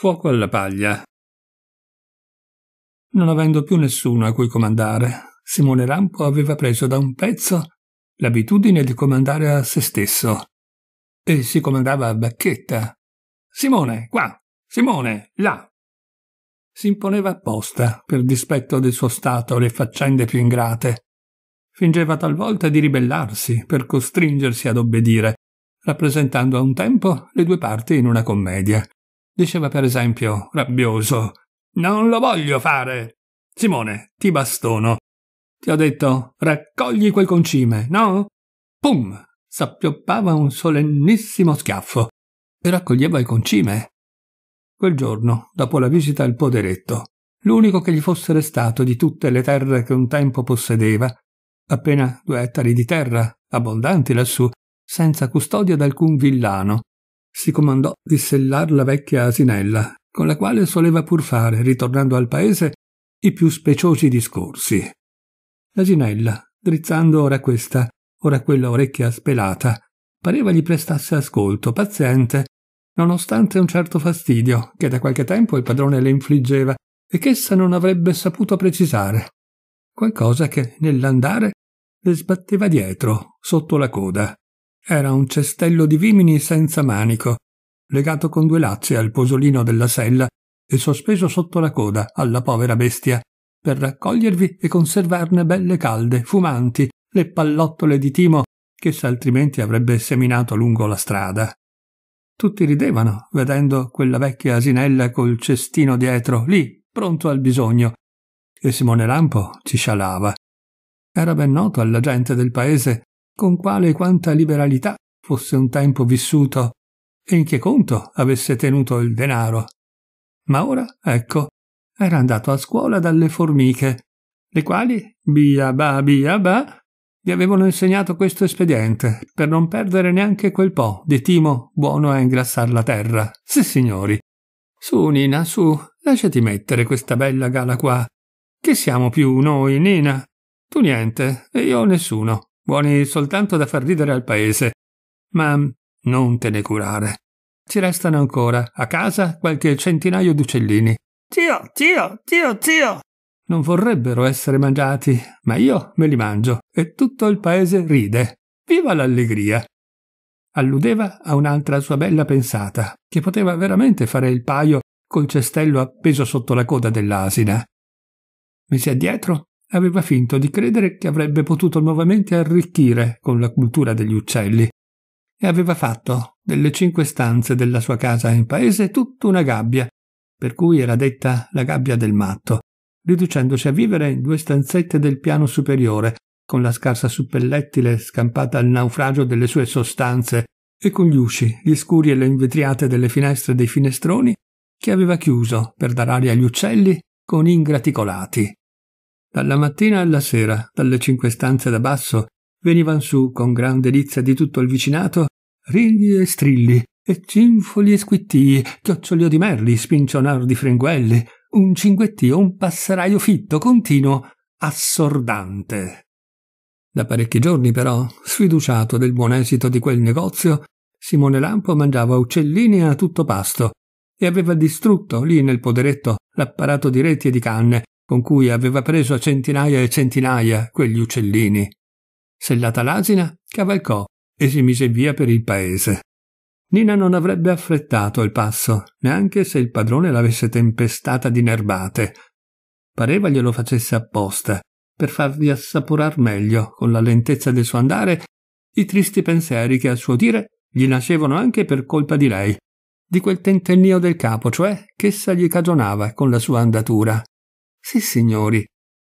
Fuoco alla paglia. Non avendo più nessuno a cui comandare, Simone Rampo aveva preso da un pezzo l'abitudine di comandare a se stesso. E si comandava a bacchetta. Simone, qua! Simone, là! si imponeva apposta per dispetto del suo stato le faccende più ingrate. Fingeva talvolta di ribellarsi per costringersi ad obbedire, rappresentando a un tempo le due parti in una commedia. Diceva per esempio, rabbioso, Non lo voglio fare. Simone, ti bastono. Ti ho detto, raccogli quel concime, no? Pum! S'appioppava un solennissimo schiaffo e raccoglieva il concime. Quel giorno, dopo la visita al poderetto, l'unico che gli fosse restato di tutte le terre che un tempo possedeva, appena due ettari di terra, abbondanti lassù, senza custodia d'alcun villano, si comandò di sellar la vecchia asinella, con la quale soleva pur fare, ritornando al paese, i più speciosi discorsi. L'asinella, drizzando ora questa, ora quella orecchia spelata, pareva gli prestasse ascolto, paziente, nonostante un certo fastidio che da qualche tempo il padrone le infliggeva e ch'essa non avrebbe saputo precisare. Qualcosa che, nell'andare, le sbatteva dietro, sotto la coda. Era un cestello di vimini senza manico, legato con due lazzi al posolino della sella e sospeso sotto la coda alla povera bestia, per raccogliervi e conservarne belle calde, fumanti, le pallottole di timo che altrimenti avrebbe seminato lungo la strada. Tutti ridevano, vedendo quella vecchia asinella col cestino dietro, lì, pronto al bisogno, e Simone Lampo ci scialava. Era ben noto alla gente del paese con quale e quanta liberalità fosse un tempo vissuto e in che conto avesse tenuto il denaro. Ma ora, ecco, era andato a scuola dalle formiche, le quali, bia ba bia ba, gli avevano insegnato questo espediente per non perdere neanche quel po' di timo buono a ingrassar la terra. Sì, signori. Su, Nina, su, lasciati mettere questa bella gala qua. Che siamo più noi, Nina? Tu niente, e io nessuno buoni soltanto da far ridere al paese. Ma non te ne curare. Ci restano ancora, a casa, qualche centinaio d'uccellini. Zio, zio, zio, zio! Non vorrebbero essere mangiati, ma io me li mangio e tutto il paese ride. Viva l'allegria! Alludeva a un'altra sua bella pensata, che poteva veramente fare il paio col cestello appeso sotto la coda dell'asina. Mesi addietro aveva finto di credere che avrebbe potuto nuovamente arricchire con la cultura degli uccelli e aveva fatto delle cinque stanze della sua casa in paese tutta una gabbia, per cui era detta la gabbia del matto, riducendosi a vivere in due stanzette del piano superiore, con la scarsa suppellettile scampata al naufragio delle sue sostanze e con gli usci, gli scuri e le invetriate delle finestre e dei finestroni che aveva chiuso per dar aria agli uccelli con ingraticolati. Dalla mattina alla sera, dalle cinque stanze da basso, venivan su con gran delizia di tutto il vicinato ringhi e strilli, e cinfoli e squittii, chiocciolio di merli, spincionar di fringuelli, un cinguettio, un passeraio fitto, continuo, assordante. Da parecchi giorni, però, sfiduciato del buon esito di quel negozio, Simone Lampo mangiava uccellini a tutto pasto e aveva distrutto lì nel poderetto l'apparato di reti e di canne con cui aveva preso a centinaia e centinaia quegli uccellini. Sellata l'asina, cavalcò e si mise via per il paese. Nina non avrebbe affrettato il passo, neanche se il padrone l'avesse tempestata di nerbate. Pareva glielo facesse apposta, per farvi assaporar meglio, con la lentezza del suo andare, i tristi pensieri che a suo dire gli nascevano anche per colpa di lei, di quel tentennio del capo, cioè, ch'essa gli cagionava con la sua andatura. Sì, signori,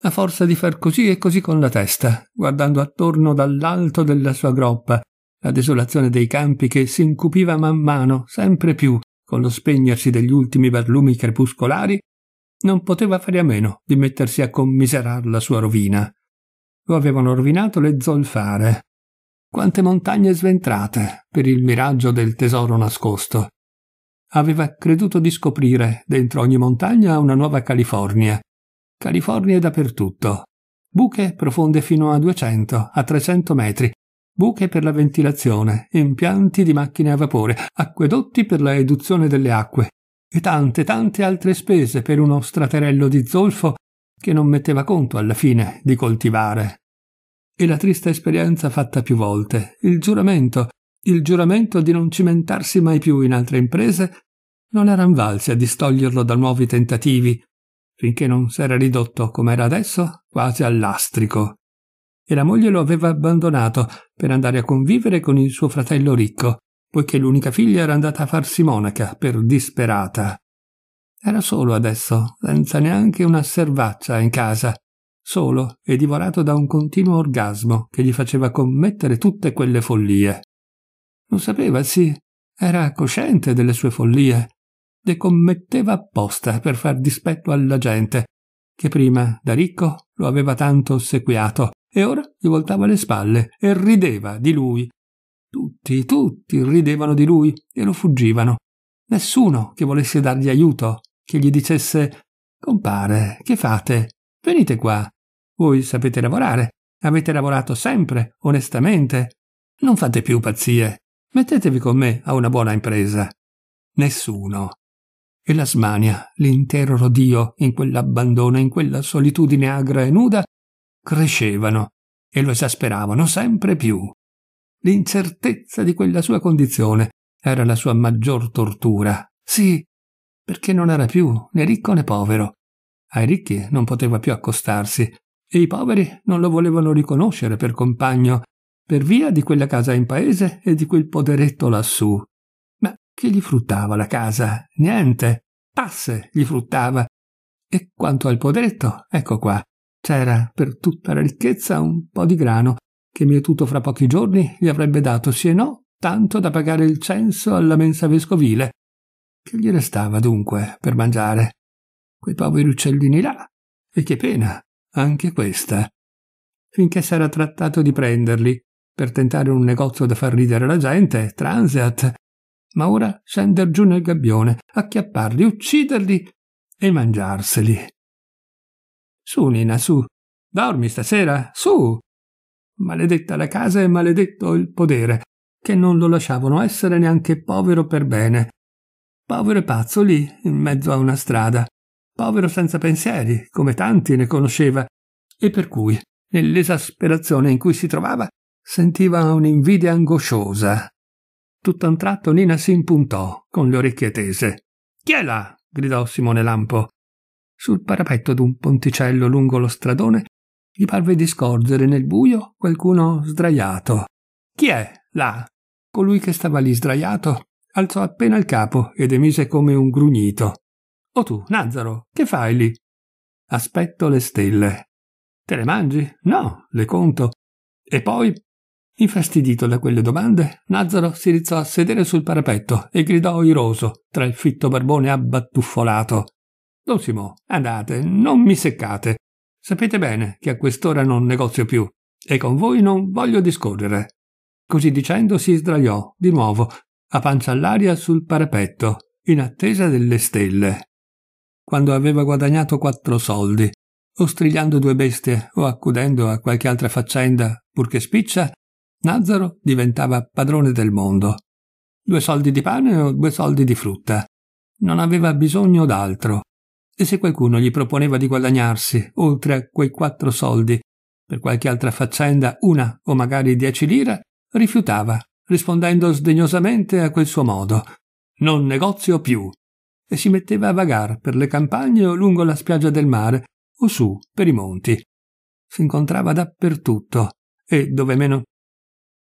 a forza di far così e così con la testa, guardando attorno dall'alto della sua groppa, la desolazione dei campi che si incupiva man mano, sempre più, con lo spegnersi degli ultimi barlumi crepuscolari, non poteva fare a meno di mettersi a commiserar la sua rovina. Lo avevano rovinato le zolfare. Quante montagne sventrate per il miraggio del tesoro nascosto. Aveva creduto di scoprire, dentro ogni montagna, una nuova California, California Californie dappertutto. Buche profonde fino a 200, a 300 metri, buche per la ventilazione, impianti di macchine a vapore, acquedotti per la eduzione delle acque e tante tante altre spese per uno straterello di zolfo che non metteva conto alla fine di coltivare. E la triste esperienza fatta più volte, il giuramento, il giuramento di non cimentarsi mai più in altre imprese, non eran valsi a distoglierlo da nuovi tentativi finché non s'era ridotto com'era adesso quasi al lastrico. E la moglie lo aveva abbandonato per andare a convivere con il suo fratello ricco, poiché l'unica figlia era andata a farsi monaca per disperata. Era solo adesso, senza neanche una servaccia in casa, solo e divorato da un continuo orgasmo che gli faceva commettere tutte quelle follie. Lo sapeva, sì, era cosciente delle sue follie, le commetteva apposta per far dispetto alla gente, che prima, da ricco, lo aveva tanto ossequiato, e ora gli voltava le spalle e rideva di lui. Tutti, tutti ridevano di lui e lo fuggivano. Nessuno che volesse dargli aiuto, che gli dicesse Compare, che fate? Venite qua. Voi sapete lavorare, avete lavorato sempre, onestamente. Non fate più pazzie. Mettetevi con me a una buona impresa. Nessuno. E la smania, l'intero rodio, in quell'abbandono, in quella solitudine agra e nuda, crescevano e lo esasperavano sempre più. L'incertezza di quella sua condizione era la sua maggior tortura. Sì, perché non era più né ricco né povero. Ai ricchi non poteva più accostarsi e i poveri non lo volevano riconoscere per compagno, per via di quella casa in paese e di quel poderetto lassù. Che gli fruttava la casa? Niente. Tasse gli fruttava. E quanto al poderetto, ecco qua. C'era per tutta la ricchezza un po' di grano, che mietuto fra pochi giorni gli avrebbe dato, sì e no, tanto da pagare il censo alla mensa vescovile. Che gli restava dunque per mangiare? Quei poveri uccellini là. E che pena, anche questa. Finché s'era trattato di prenderli, per tentare un negozio da far ridere la gente, transeat, ma ora scender giù nel gabbione, acchiapparli, ucciderli e mangiarseli. Su, Nina, su. Dormi stasera, su. Maledetta la casa e maledetto il podere, che non lo lasciavano essere neanche povero per bene. Povero e pazzo lì, in mezzo a una strada. Povero senza pensieri, come tanti ne conosceva, e per cui, nell'esasperazione in cui si trovava, sentiva un'invidia angosciosa Tutt'a un tratto Nina si impuntò, con le orecchie tese. Chi è là? gridò Simone Lampo. Sul parapetto d'un ponticello lungo lo stradone gli parve di scorgere nel buio qualcuno sdraiato. Chi è là? Colui che stava lì sdraiato alzò appena il capo ed emise come un grugnito. O tu, Nazzaro, che fai lì? Aspetto le stelle. Te le mangi? No, le conto. E poi Infastidito da quelle domande, Nàzzaro si rizzò a sedere sul parapetto e gridò iroso, tra il fitto barbone abbattuffolato. Don Simo, andate, non mi seccate. Sapete bene che a quest'ora non negozio più e con voi non voglio discorrere. Così dicendo si sdraiò di nuovo, a pancia all'aria sul parapetto, in attesa delle stelle. Quando aveva guadagnato quattro soldi, o strigliando due bestie o accudendo a qualche altra faccenda, purché spiccia, Nàzzaro diventava padrone del mondo. Due soldi di pane o due soldi di frutta. Non aveva bisogno d'altro. E se qualcuno gli proponeva di guadagnarsi, oltre a quei quattro soldi, per qualche altra faccenda, una o magari dieci lire, rifiutava, rispondendo sdegnosamente a quel suo modo. Non negozio più. E si metteva a vagar per le campagne o lungo la spiaggia del mare, o su, per i monti. Si incontrava dappertutto, e dove meno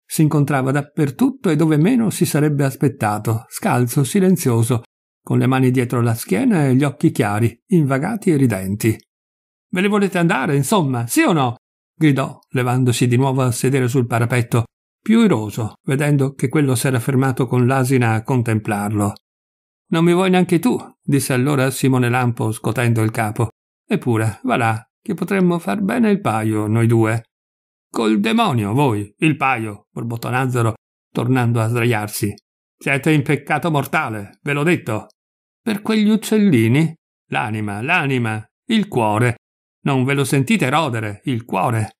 si incontrava dappertutto e dove meno si sarebbe aspettato, scalzo, silenzioso, con le mani dietro la schiena e gli occhi chiari, invagati e ridenti. Ve ne volete andare, insomma, sì o no? gridò, levandosi di nuovo a sedere sul parapetto, più iroso, vedendo che quello s'era fermato con l'asina a contemplarlo. Non mi vuoi neanche tu, disse allora Simone Lampo, scotendo il capo. Eppure, va là, che potremmo far bene il paio, noi due. Col demonio, voi, il paio, borbottò Nàzzaro, tornando a sdraiarsi. Siete in peccato mortale, ve l'ho detto. Per quegli uccellini? L'anima, l'anima, il cuore. Non ve lo sentite rodere, il cuore.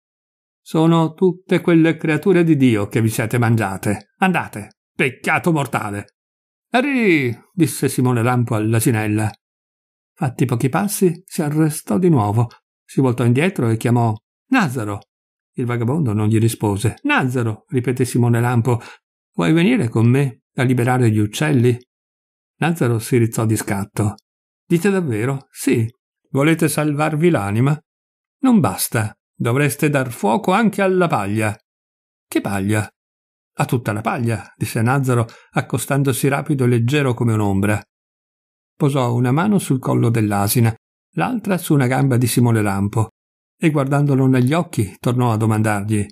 Sono tutte quelle creature di Dio che vi siete mangiate. Andate, peccato mortale. Arri, disse Simone Lampo all'asinella. Fatti pochi passi, si arrestò di nuovo, si voltò indietro e chiamò Nazaro. Il vagabondo non gli rispose. Nàzzaro, ripeté Simone Lampo, vuoi venire con me a liberare gli uccelli? Nàzzaro si rizzò di scatto. Dite davvero? Sì. Volete salvarvi l'anima? Non basta. Dovreste dar fuoco anche alla paglia. Che paglia? A tutta la paglia, disse Nàzzaro, accostandosi rapido e leggero come un'ombra. Posò una mano sul collo dell'asina, l'altra su una gamba di Simone Lampo e guardandolo negli occhi tornò a domandargli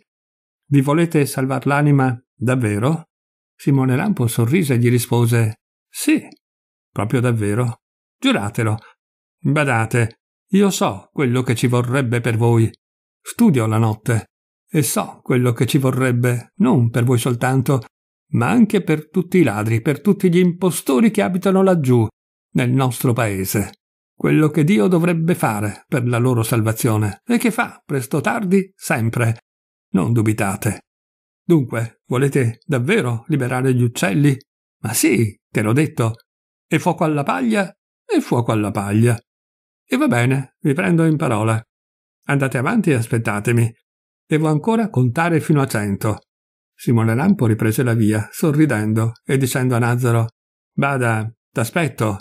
Vi volete salvar l'anima davvero? Simone Lampo sorrise e gli rispose Sì, proprio davvero. Giuratelo. Badate, io so quello che ci vorrebbe per voi. Studio la notte e so quello che ci vorrebbe, non per voi soltanto, ma anche per tutti i ladri, per tutti gli impostori che abitano laggiù, nel nostro paese quello che Dio dovrebbe fare per la loro salvazione e che fa, presto o tardi, sempre. Non dubitate. Dunque, volete davvero liberare gli uccelli? Ma sì, te l'ho detto. E fuoco alla paglia? E fuoco alla paglia. E va bene, vi prendo in parola. Andate avanti e aspettatemi. Devo ancora contare fino a cento. Simone Lampo riprese la via, sorridendo e dicendo a Nazaro Bada, t'aspetto,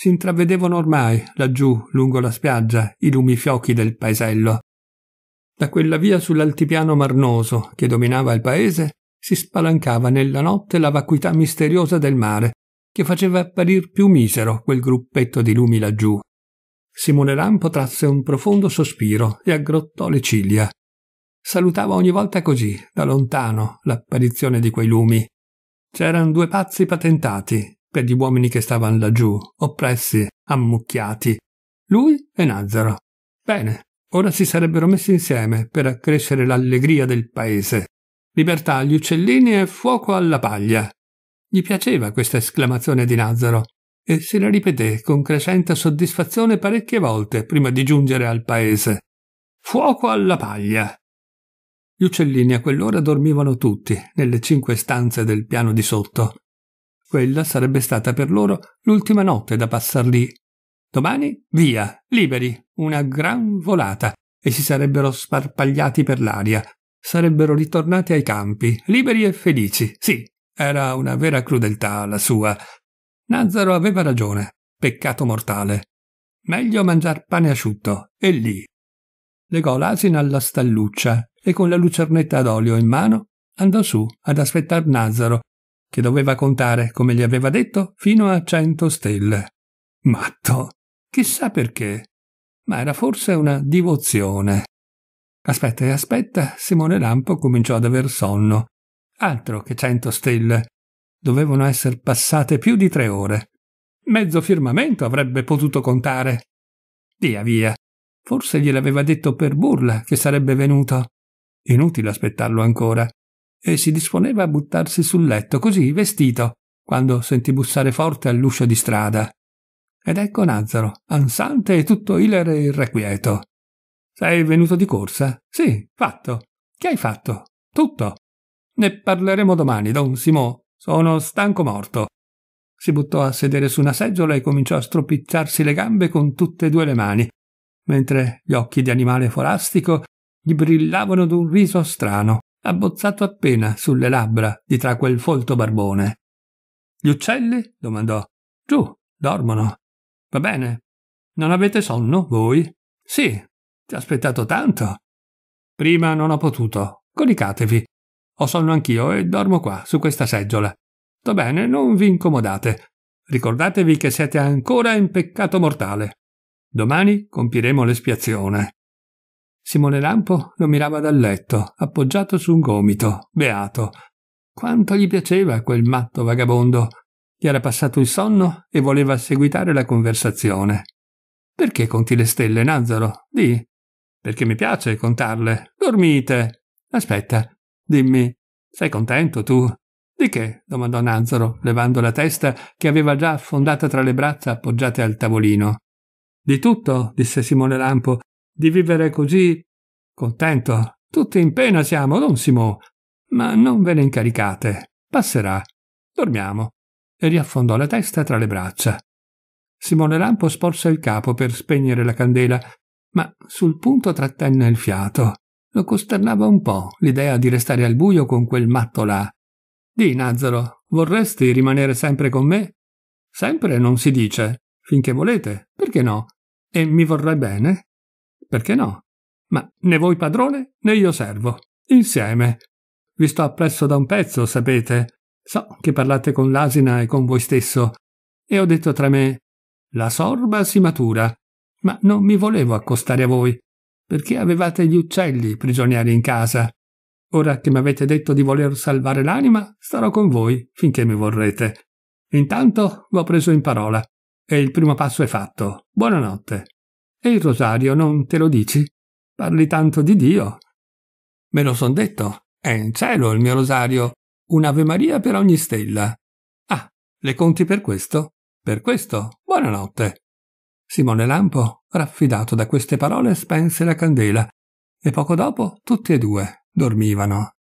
si intravedevano ormai, laggiù, lungo la spiaggia, i lumi fiochi del paesello. Da quella via sull'altipiano marnoso che dominava il paese si spalancava nella notte la vacuità misteriosa del mare, che faceva apparir più misero quel gruppetto di lumi laggiù. Simone Lampo trasse un profondo sospiro e aggrottò le ciglia. Salutava ogni volta così, da lontano, l'apparizione di quei lumi. C'erano due pazzi patentati, per gli uomini che stavano laggiù, oppressi, ammucchiati. Lui e Nazaro. Bene, ora si sarebbero messi insieme per accrescere l'allegria del paese. Libertà agli uccellini e fuoco alla paglia. Gli piaceva questa esclamazione di Nazaro e se la ripeté con crescente soddisfazione parecchie volte prima di giungere al paese. Fuoco alla paglia. Gli uccellini a quell'ora dormivano tutti nelle cinque stanze del piano di sotto quella sarebbe stata per loro l'ultima notte da passar lì. Domani via, liberi, una gran volata, e si sarebbero sparpagliati per l'aria. Sarebbero ritornati ai campi, liberi e felici. Sì, era una vera crudeltà la sua. Nazzaro aveva ragione. Peccato mortale. Meglio mangiar pane asciutto, e lì. Legò l'asina alla stalluccia e con la lucernetta d'olio in mano andò su ad aspettar Nazaro che doveva contare, come gli aveva detto, fino a cento stelle. Matto. Chissà perché. Ma era forse una divozione. Aspetta e aspetta, Simone Lampo cominciò ad aver sonno. Altro che cento stelle. Dovevano essere passate più di tre ore. Mezzo firmamento avrebbe potuto contare. Via via. Forse gliel'aveva detto per burla che sarebbe venuto. Inutile aspettarlo ancora e si disponeva a buttarsi sul letto, così vestito, quando sentì bussare forte all'uscio di strada. Ed ecco Nàzzaro, ansante e tutto ilere e irrequieto. Sei venuto di corsa? Sì, fatto. Che hai fatto? Tutto. Ne parleremo domani, don Simò. Sono stanco morto. Si buttò a sedere su una seggiola e cominciò a stropicciarsi le gambe con tutte e due le mani, mentre gli occhi di animale forastico gli brillavano d'un riso strano abbozzato appena sulle labbra di tra quel folto barbone. Gli uccelli? domandò. Giù, dormono. Va bene. Non avete sonno, voi? Sì, ti ho aspettato tanto. Prima non ho potuto. Coricatevi. Ho sonno anch'io e dormo qua, su questa seggiola. Va bene, non vi incomodate. Ricordatevi che siete ancora in peccato mortale. Domani compiremo l'espiazione. Simone Lampo lo mirava dal letto, appoggiato su un gomito, beato. Quanto gli piaceva quel matto vagabondo. Gli era passato il sonno e voleva seguitare la conversazione. Perché conti le stelle, Nazzaro? Di. Perché mi piace contarle. Dormite. Aspetta, dimmi, sei contento tu? Di che? domandò Nazzaro, levando la testa che aveva già affondata tra le braccia appoggiate al tavolino. Di tutto, disse Simone Lampo, di vivere così? Contento. Tutti in pena siamo, don Simo. Ma non ve ne incaricate. Passerà. Dormiamo. E riaffondò la testa tra le braccia. Simone Lampo sporse il capo per spegnere la candela, ma sul punto trattenne il fiato. Lo costernava un po' l'idea di restare al buio con quel matto là. Di, Nazzaro, vorresti rimanere sempre con me? Sempre non si dice. Finché volete, perché no? E mi vorrai bene? perché no? Ma né voi padrone né io servo. Insieme. Vi sto appresso da un pezzo, sapete. So che parlate con l'asina e con voi stesso. E ho detto tra me la sorba si matura, ma non mi volevo accostare a voi, perché avevate gli uccelli prigionieri in casa. Ora che mi avete detto di voler salvare l'anima, starò con voi finché mi vorrete. Intanto v'ho preso in parola, e il primo passo è fatto. Buonanotte. E il rosario non te lo dici? Parli tanto di Dio. Me lo son detto. È in cielo il mio rosario. Un'Ave Maria per ogni stella. Ah, le conti per questo? Per questo. Buonanotte. Simone Lampo, raffidato da queste parole, spense la candela e poco dopo tutti e due dormivano.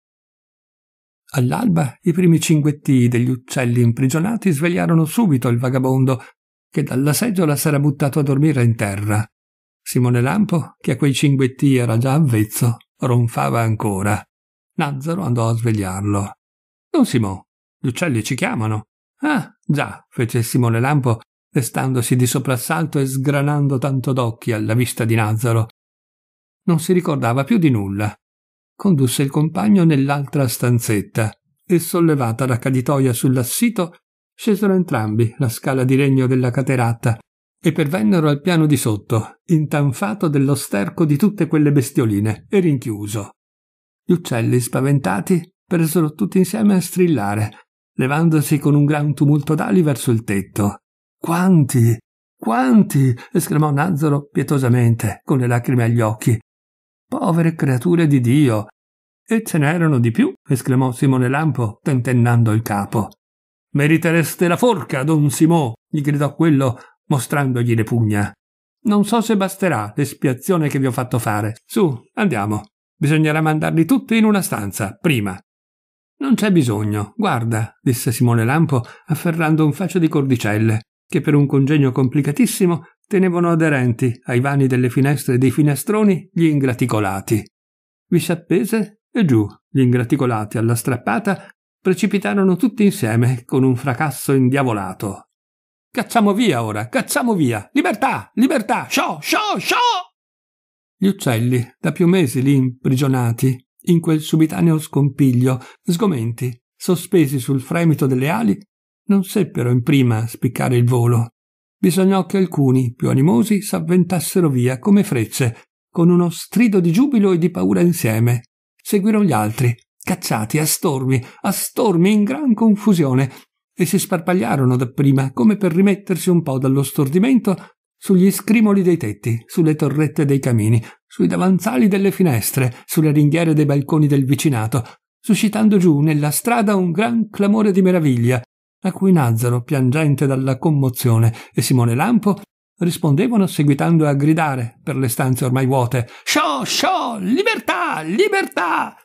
All'alba i primi cinguettii degli uccelli imprigionati svegliarono subito il vagabondo, che dalla seggiola s'era buttato a dormire in terra. Simone Lampo, che a quei cinguetti era già avvezzo, ronfava ancora. Lazzaro andò a svegliarlo. Don Simon, gli uccelli ci chiamano. Ah, già, fece Simone Lampo, destandosi di soprassalto e sgranando tanto d'occhi alla vista di Lazzaro. Non si ricordava più di nulla. Condusse il compagno nell'altra stanzetta e, sollevata la caditoia sull'assito, scesero entrambi la scala di legno della cateratta e pervennero al piano di sotto, intanfato dello sterco di tutte quelle bestioline, e rinchiuso. Gli uccelli, spaventati, presero tutti insieme a strillare, levandosi con un gran tumulto d'ali verso il tetto. Quanti! Quanti! esclamò Nazzaro pietosamente, con le lacrime agli occhi. Povere creature di Dio! E ce n'erano di più! esclamò Simone Lampo, tentennando il capo. Meritereste la forca, don Simò! gli gridò quello, mostrandogli le pugna. Non so se basterà l'espiazione che vi ho fatto fare. Su, andiamo. Bisognerà mandarli tutti in una stanza, prima. Non c'è bisogno, guarda, disse Simone Lampo, afferrando un fascio di cordicelle, che per un congegno complicatissimo tenevano aderenti ai vani delle finestre e dei finestroni gli ingraticolati. Vi s'appese e giù, gli ingraticolati alla strappata precipitarono tutti insieme con un fracasso indiavolato. Cacciamo via ora, cacciamo via! Libertà, libertà! Sciò, sciò, sciò! Gli uccelli, da più mesi lì imprigionati, in quel subitaneo scompiglio, sgomenti, sospesi sul fremito delle ali, non seppero in prima spiccare il volo. Bisognò che alcuni, più animosi, s'avventassero via come frecce, con uno strido di giubilo e di paura insieme. Seguirono gli altri, cacciati a stormi, a stormi in gran confusione, e si sparpagliarono dapprima come per rimettersi un po' dallo stordimento sugli scrimoli dei tetti, sulle torrette dei camini, sui davanzali delle finestre, sulle ringhiere dei balconi del vicinato, suscitando giù nella strada un gran clamore di meraviglia, a cui Nàzzaro, piangente dalla commozione, e Simone Lampo rispondevano seguitando a gridare per le stanze ormai vuote «Sciò, sciò, libertà, libertà!»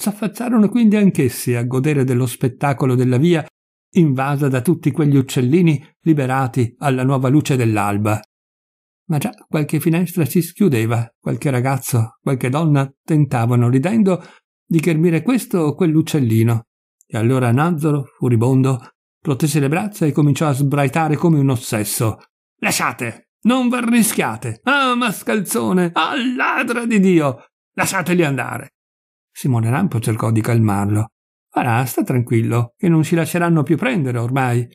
S'affacciarono quindi anch'essi a godere dello spettacolo della via invasa da tutti quegli uccellini liberati alla nuova luce dell'alba. Ma già qualche finestra si schiudeva, qualche ragazzo, qualche donna tentavano, ridendo, di ghermire questo o quell'uccellino. E allora Nazzolo, furibondo, protese le braccia e cominciò a sbraitare come un ossesso. Lasciate! Non v'arrischiate! Ah, mascalzone! Ah, ladra di Dio! Lasciateli andare! Simone Lampo cercò di calmarlo, Voilà, sta tranquillo, che non si lasceranno più prendere ormai.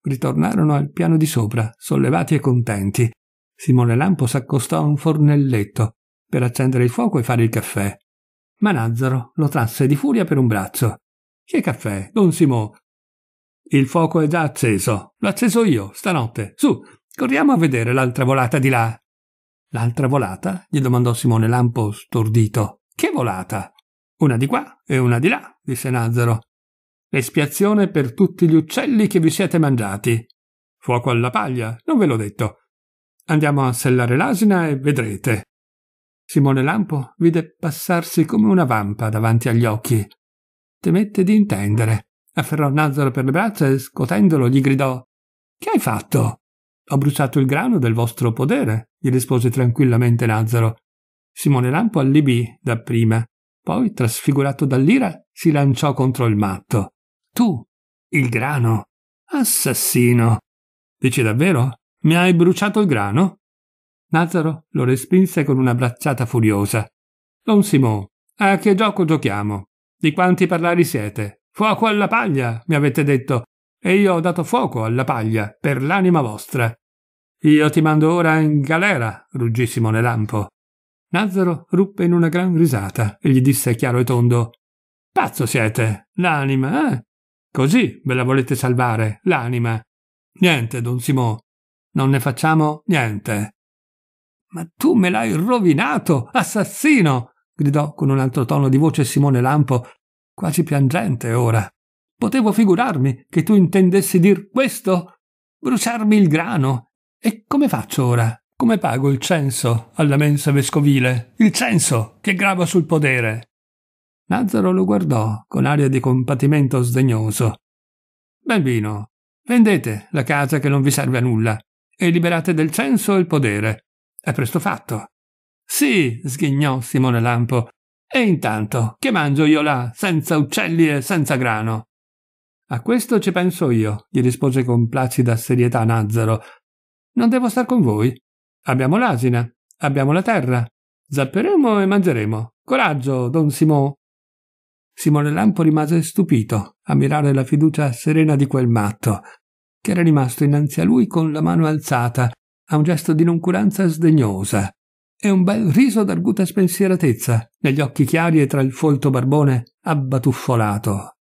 Ritornarono al piano di sopra, sollevati e contenti. Simone Lampo s'accostò a un fornelletto per accendere il fuoco e fare il caffè. Ma Nazzaro lo trasse di furia per un braccio. Che caffè, don Simò? Il fuoco è già acceso. L'ho acceso io, stanotte. Su, corriamo a vedere l'altra volata di là. L'altra volata? gli domandò Simone Lampo stordito. Che volata? Una di qua e una di là, disse Nàzzaro. Espiazione per tutti gli uccelli che vi siete mangiati. Fuoco alla paglia, non ve l'ho detto. Andiamo a sellare l'asina e vedrete. Simone Lampo vide passarsi come una vampa davanti agli occhi. Temette di intendere. Afferrò Nàzzaro per le braccia e scotendolo gli gridò Che hai fatto? Ho bruciato il grano del vostro podere, gli rispose tranquillamente Nàzzaro. Simone Lampo allibì dapprima, poi, trasfigurato dall'ira, si lanciò contro il matto. Tu, il grano, assassino. Dici davvero? Mi hai bruciato il grano? Nazaro lo respinse con una bracciata furiosa. Don Simon, a che gioco giochiamo? Di quanti parlari siete? Fuoco alla paglia, mi avete detto, e io ho dato fuoco alla paglia per l'anima vostra. Io ti mando ora in galera, ruggì Simone Lampo. Nàzzaro ruppe in una gran risata e gli disse chiaro e tondo Pazzo siete, l'anima, eh? Così ve la volete salvare, l'anima. Niente, don Simò, non ne facciamo niente. Ma tu me l'hai rovinato, assassino! gridò con un altro tono di voce Simone Lampo, quasi piangente ora. Potevo figurarmi che tu intendessi dir questo? Bruciarmi il grano? E come faccio ora? Come pago il censo alla mensa vescovile? Il censo che grava sul podere. Lazzaro lo guardò con aria di compatimento sdegnoso. Bambino, vendete la casa che non vi serve a nulla e liberate del censo il podere. È presto fatto. Sì, sghignò Simone Lampo. E intanto, che mangio io là, senza uccelli e senza grano? A questo ci penso io, gli rispose con placida serietà Nazzaro. Non devo star con voi. Abbiamo l'asina, abbiamo la terra. Zapperemo e mangeremo. Coraggio, don Simon. Simone Lampo rimase stupito a mirare la fiducia serena di quel matto, che era rimasto innanzi a lui con la mano alzata, a un gesto di noncuranza sdegnosa, e un bel riso d'arguta spensieratezza negli occhi chiari e tra il folto barbone abbatuffolato.